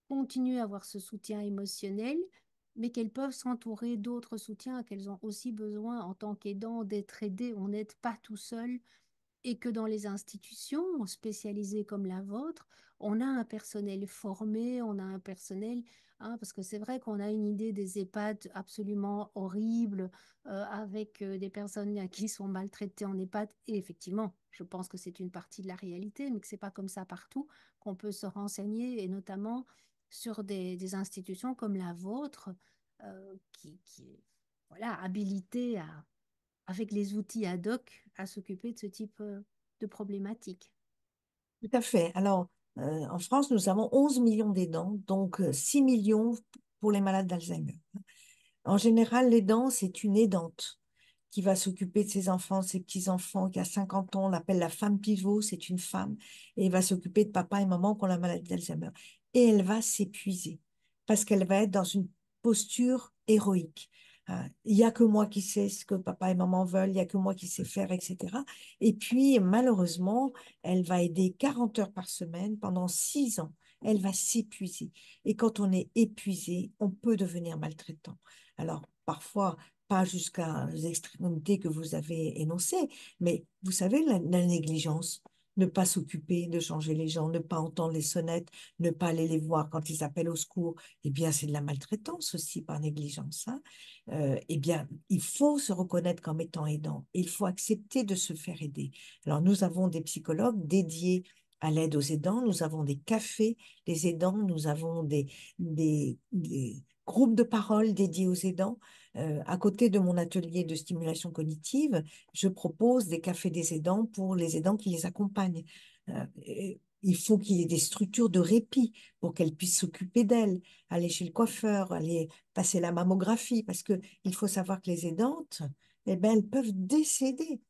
continuer à avoir ce soutien émotionnel, mais qu'elles peuvent s'entourer d'autres soutiens, qu'elles ont aussi besoin en tant qu'aidant d'être aidées. On n'aide pas tout seul, et que dans les institutions spécialisées comme la vôtre, on a un personnel formé, on a un personnel, hein, parce que c'est vrai qu'on a une idée des EHPAD absolument horrible, euh, avec euh, des personnes qui sont maltraitées en EHPAD, et effectivement, je pense que c'est une partie de la réalité, mais que c'est pas comme ça partout qu'on peut se renseigner, et notamment sur des, institutions comme la vôtre, euh, qui, qui est voilà, habilitée à avec les outils ad hoc à s'occuper de ce type euh, de problématique. Tout à fait. Alors, euh, en France, nous avons 11 millions d'aidants, donc 6 euh, millions pour les malades d'Alzheimer. En général, l'aidant, c'est une aidante qui va s'occuper de ses enfants, ses petits-enfants, qui a 50 ans, on l'appelle la femme pivot, c'est une femme, et va s'occuper de papa et maman qui ont la maladie d'Alzheimer. Et elle va s'épuiser parce qu'elle va être dans une posture héroïque. Euh, il n'y a que moi qui sais ce que papa et maman veulent, il n'y a que moi qui sais faire, etc. Et puis, malheureusement, elle va aider 40 heures par semaine pendant 6 ans. Elle va s'épuiser. Et quand on est épuisé, on peut devenir maltraitant. Alors, parfois, pas jusqu'à extrémités que vous avez énoncées, mais vous savez, la négligence, ne pas s'occuper de changer les gens, ne pas entendre les sonnettes, ne pas aller les voir quand ils appellent au secours, eh bien, c'est de la maltraitance aussi par négligence. Hein. Euh, eh bien, il faut se reconnaître comme étant aidant. Il faut accepter de se faire aider. Alors, nous avons des psychologues dédiés à l'aide aux aidants, nous avons des cafés des aidants, nous avons des, des groupes de parole dédiés aux aidants. Euh, à côté de mon atelier de stimulation cognitive, je propose des cafés des aidants pour les aidants qui les accompagnent. Euh, il faut qu'il y ait des structures de répit pour qu'elles puissent s'occuper d'elles, aller chez le coiffeur, aller passer la mammographie, parce qu'il faut savoir que les aidantes, eh ben, elles peuvent décéder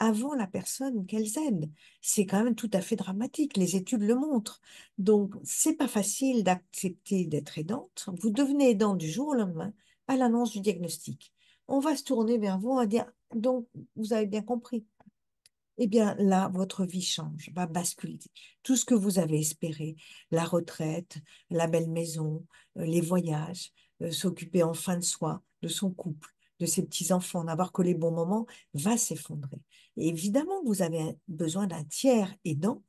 avant la personne qu'elles aident. C'est quand même tout à fait dramatique, les études le montrent. Donc, c'est pas facile d'accepter d'être aidante. Vous devenez aidant du jour au lendemain, à l'annonce du diagnostic. On va se tourner vers vous, on dire, donc vous avez bien compris. Eh bien là, votre vie change, va basculer. Tout ce que vous avez espéré, la retraite, la belle maison, euh, les voyages, s'occuper euh, s'occuper enfin de soi, de son couple, de ses petits-enfants, n'avoir que les bons moments, va s'effondrer. évidemment, vous avez besoin d'un tiers aidant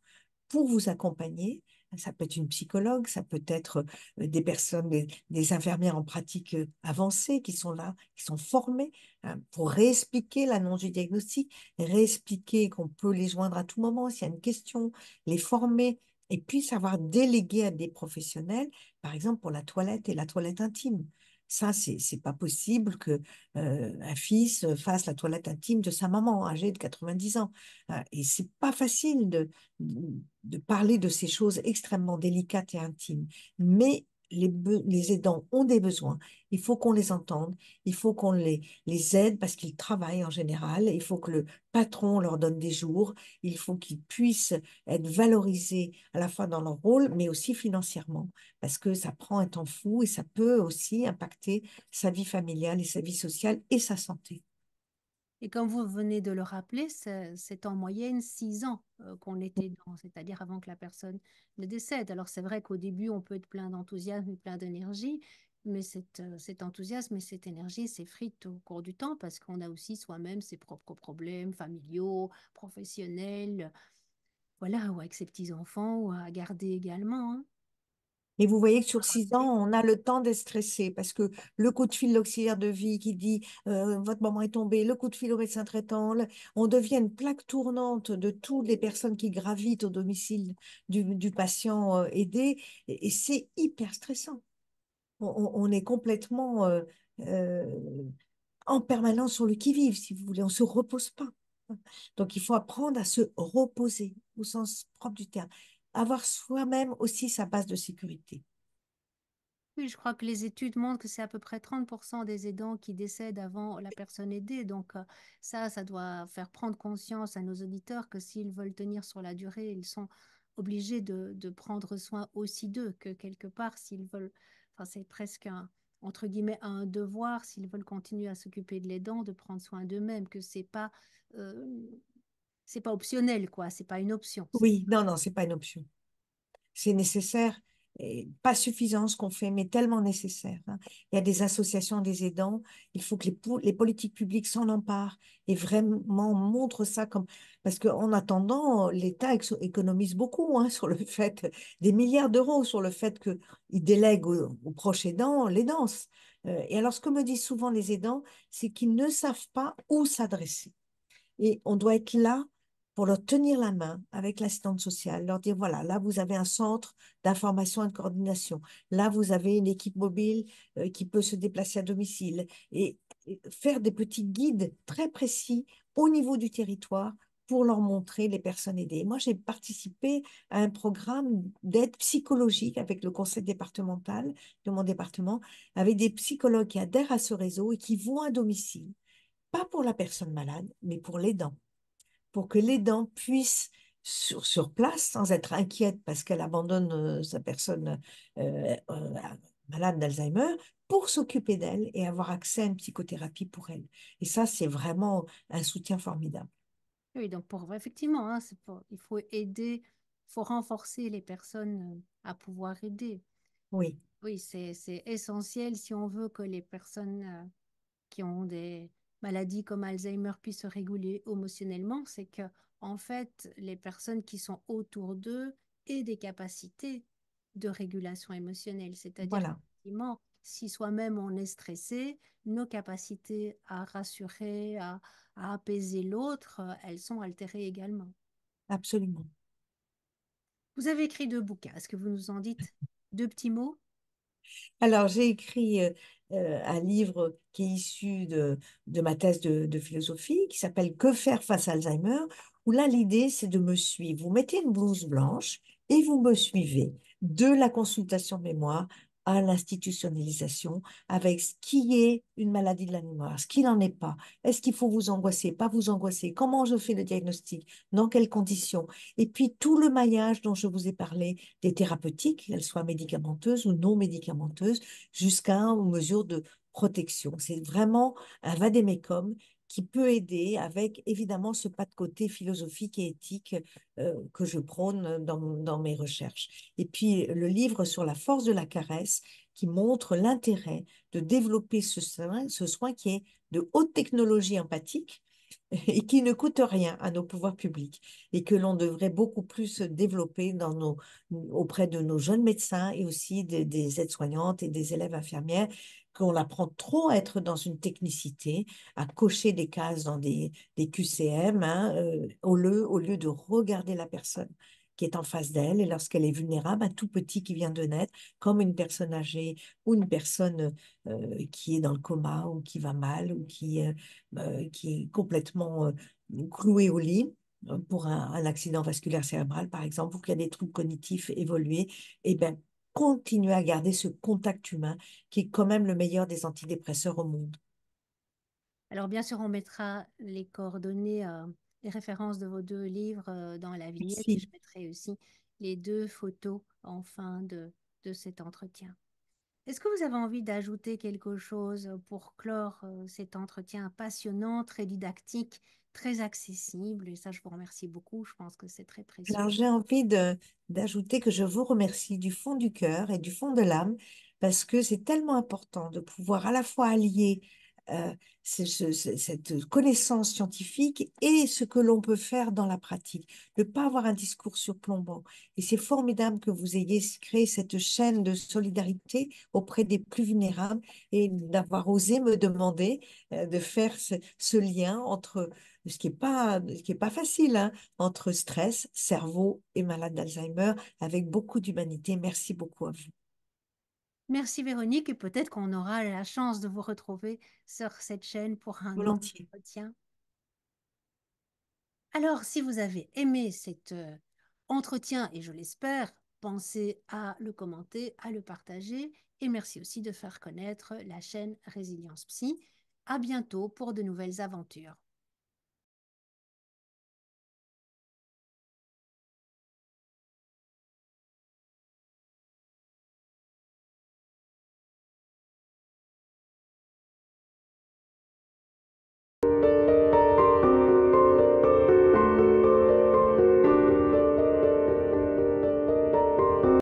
pour vous accompagner ça peut être une psychologue, ça peut être euh, des personnes, des, infirmières en pratique euh, avancée qui sont là, qui sont formées hein, pour réexpliquer l'annonce du diagnostic, réexpliquer qu'on peut les joindre à tout moment s'il y a une question, les former et puis savoir déléguer à des professionnels, par exemple pour la toilette et la toilette intime. Ça, c'est pas possible que euh, un fils euh, fasse la toilette intime de sa maman âgée de 90 ans. Ah, et c'est pas facile de, de parler de ces choses extrêmement délicates et intimes. Mais les, aidants ont des besoins, il faut qu'on les entende, il faut qu'on les, les aide parce qu'ils travaillent en général, il faut que le patron leur donne des jours, il faut qu'ils puissent être valorisés à la fois dans leur rôle, mais aussi financièrement, parce que ça prend un temps fou et ça peut aussi impacter sa vie familiale et sa vie sociale et sa santé. Et comme vous venez de le rappeler, c'est en moyenne six ans euh, qu'on était dans, c'est-à-dire avant que la personne ne décède. Alors c'est vrai qu'au début, on peut être plein d'enthousiasme et plein d'énergie, mais cet euh, enthousiasme et cette énergie s'effritent au cours du temps parce qu'on a aussi soi-même ses propres problèmes familiaux, professionnels, euh, voilà, ou avec ses petits-enfants, ou à garder également. Hein. Et vous voyez que sur ah, six ans, on a le temps d'être stressé parce que le coup de fil de de vie qui dit euh, votre maman est tombée, le coup de fil au médecin traitant, on devient une plaque tournante de toutes les personnes qui gravitent au domicile du, patient euh, aidé. Et, c'est hyper stressant. On, est complètement euh, en permanence sur le qui-vive, si vous voulez. On ne se repose pas. Donc, il faut apprendre à se reposer au sens propre du terme avoir soi-même aussi sa base de sécurité. Oui, je crois que les études montrent que c'est à peu près 30% des aidants qui décèdent avant la personne aidée. Donc euh, ça, ça doit faire prendre conscience à nos auditeurs que s'ils veulent tenir sur la durée, ils sont obligés de, prendre soin aussi d'eux, que quelque part, s'ils veulent, enfin c'est presque un, entre guillemets un devoir, s'ils veulent continuer à s'occuper de l'aidant, de prendre soin d'eux-mêmes, que c'est pas... Euh, c'est pas optionnel, quoi. C'est pas une option. Oui, non, non, c'est pas une option. C'est nécessaire, et pas suffisant ce qu'on fait, mais tellement nécessaire. Hein. Il y a des associations des aidants. Il faut que les, les politiques publiques s'en emparent et vraiment montrent ça comme parce qu'en attendant, l'État économise beaucoup hein, sur le fait des milliards d'euros sur le fait qu'il délègue aux, proches aidants les danses. Euh, et alors, ce que me disent souvent les aidants, c'est qu'ils ne savent pas où s'adresser. Et on doit être là pour leur tenir la main avec l'assistante sociale, leur dire voilà, là vous avez un centre d'information et de coordination, là vous avez une équipe mobile euh, qui peut se déplacer à domicile et, faire des petits guides très précis au niveau du territoire pour leur montrer les personnes aidées. Moi, j'ai participé à un programme d'aide psychologique avec le conseil départemental de mon département, avec des psychologues qui adhèrent à ce réseau et qui vont à domicile, pas pour la personne malade, mais pour l'aidant pour que l'aidant puisse sur, sur, place sans être inquiète parce qu'elle abandonne euh, sa personne euh, euh, malade d'Alzheimer pour s'occuper d'elle et avoir accès à une psychothérapie pour elle. Et ça, c'est vraiment un soutien formidable. Oui, donc pour, effectivement, hein, il faut aider, il faut renforcer les personnes à pouvoir aider. Oui. Oui, c'est essentiel si on veut que les personnes qui ont des, maladie comme Alzheimer puissent se réguler émotionnellement, c'est que en fait, les personnes qui sont autour d'eux aient des capacités de régulation émotionnelle. C'est-à-dire, si soi-même on est stressé, nos capacités à rassurer, à, à apaiser l'autre, elles sont altérées également. Absolument. Vous avez écrit deux bouquins. Est-ce que vous nous en dites deux petits mots alors, j'ai écrit euh, euh, un livre qui est issu de, ma thèse de, de philosophie, qui s'appelle Que faire face à Alzheimer, où là, l'idée, c'est de me suivre. Vous mettez une blouse blanche et vous me suivez de la consultation mémoire à l'institutionnalisation avec ce qui est une maladie de la mémoire, ce qui n'en est pas. Est-ce qu'il faut vous angoisser, pas vous angoisser Comment je fais le diagnostic Dans quelles conditions Et puis tout le maillage dont je vous ai parlé des thérapeutiques, qu'elles soient médicamenteuses ou non médicamenteuses, jusqu'à aux mesures de protection. C'est vraiment un vadémécum qui peut aider avec évidemment ce pas de côté philosophique et éthique euh, que je prône dans, mes recherches. Et puis le livre sur la force de la caresse qui montre l'intérêt de développer ce soin, qui est de haute technologie empathique et qui ne coûte rien à nos pouvoirs publics et que l'on devrait beaucoup plus développer auprès de nos jeunes médecins et aussi des aides-soignantes et des élèves infirmières qu'on apprend trop à être dans une technicité, à cocher des cases dans des, QCM, hein, euh, au, lieu, de regarder la personne qui est en face d'elle et lorsqu'elle est vulnérable, un tout petit qui vient de naître, comme une personne âgée ou une personne euh, qui est dans le coma ou qui va mal ou qui, euh, bah, est complètement clouée au lit pour un, accident vasculaire cérébral, par exemple, ou qui a des troubles cognitifs évolués, et eh bien continuer à garder ce contact humain qui est quand même le meilleur des antidépresseurs au monde. Alors bien sûr, on mettra les coordonnées, euh, les références de vos deux livres euh, dans la vignette et je mettrai aussi les deux photos en fin de cet entretien. Est-ce que vous avez envie d'ajouter quelque chose euh, pour clore euh, cet entretien passionnant, très didactique, très accessible Et ça, je vous remercie beaucoup. Je pense que c'est très précieux. Alors, j'ai envie d'ajouter que je vous remercie du fond du cœur et du fond de l'âme parce que c'est tellement important de pouvoir à la fois allier euh, cette connaissance scientifique et ce que l'on peut faire dans la pratique. Ne pas avoir un discours surplombant. Et c'est formidable que vous ayez créé cette chaîne de solidarité auprès des plus vulnérables et d'avoir osé me demander euh, de faire ce, lien entre ce qui n'est pas, ce qui est pas facile, hein, entre stress, cerveau et malade d'Alzheimer avec beaucoup d'humanité. Merci beaucoup à vous. Merci Véronique et peut-être qu'on aura la chance de vous retrouver sur cette chaîne pour un entretien. Alors, si vous avez aimé cet euh, entretien, et je l'espère, pensez à le commenter, à le partager. Et merci aussi de faire connaître la chaîne Résilience Psy. À bientôt pour de nouvelles aventures.